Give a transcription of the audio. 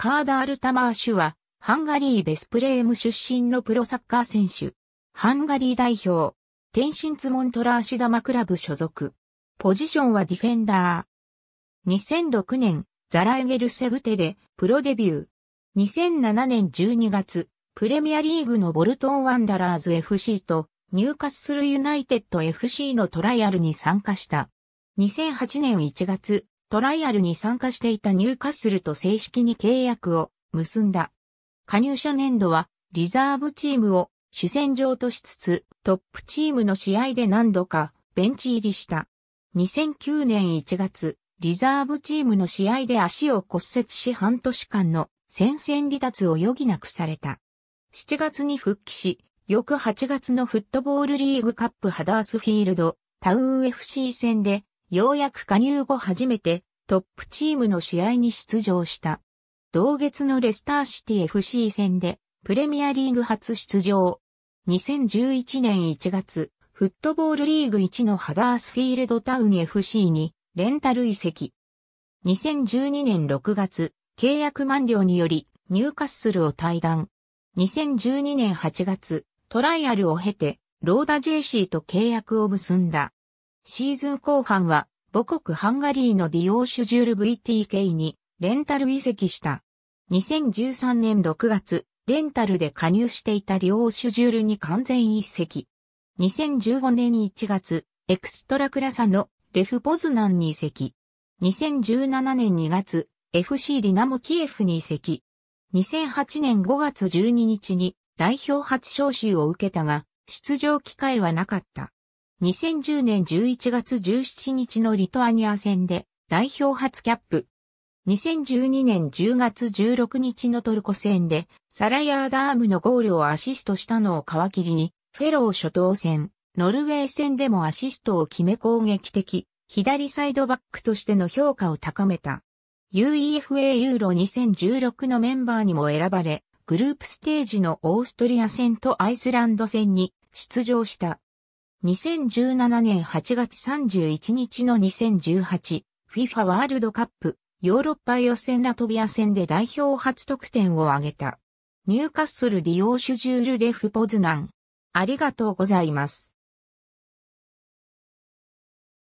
カーダール・タマーシュは、ハンガリー・ベスプレーム出身のプロサッカー選手。ハンガリー代表。天津ツモントラーシダマクラブ所属。ポジションはディフェンダー。2006年、ザラエゲルセグテでプロデビュー。2007年12月、プレミアリーグのボルトン・ワンダラーズ FC と入ッするユナイテッド FC のトライアルに参加した。2008年1月、トライアルに参加していたニューカッスルと正式に契約を結んだ。加入者年度はリザーブチームを主戦場としつつトップチームの試合で何度かベンチ入りした。2009年1月、リザーブチームの試合で足を骨折し半年間の戦線離脱を余儀なくされた。7月に復帰し、翌8月のフットボールリーグカップハダースフィールドタウン FC 戦でようやく加入後初めてトップチームの試合に出場した。同月のレスターシティ FC 戦でプレミアリーグ初出場。2011年1月、フットボールリーグ1のハダースフィールドタウン FC にレンタル移籍。2012年6月、契約満了によりニューカッスルを退団。2012年8月、トライアルを経て、ローダ JC と契約を結んだ。シーズン後半は母国ハンガリーのディオーシュジュール VTK にレンタル移籍した。2013年6月、レンタルで加入していたディオーシュジュールに完全移籍。2015年1月、エクストラクラサのレフポズナンに移籍。2017年2月、FC ディナモキエフに移籍。2008年5月12日に代表初招集を受けたが、出場機会はなかった。2010年11月17日のリトアニア戦で代表初キャップ。2012年10月16日のトルコ戦でサラヤーダームのゴールをアシストしたのを皮切りに、フェロー初等戦、ノルウェー戦でもアシストを決め攻撃的、左サイドバックとしての評価を高めた。UEFA ユーロ2016のメンバーにも選ばれ、グループステージのオーストリア戦とアイスランド戦に出場した。2017年8月31日の 2018FIFA ワールドカップヨーロッパ予選ラトビア戦で代表初得点を挙げた。ニューカッスルディオーシュジュール・レフ・ポズナン。ありがとうございます。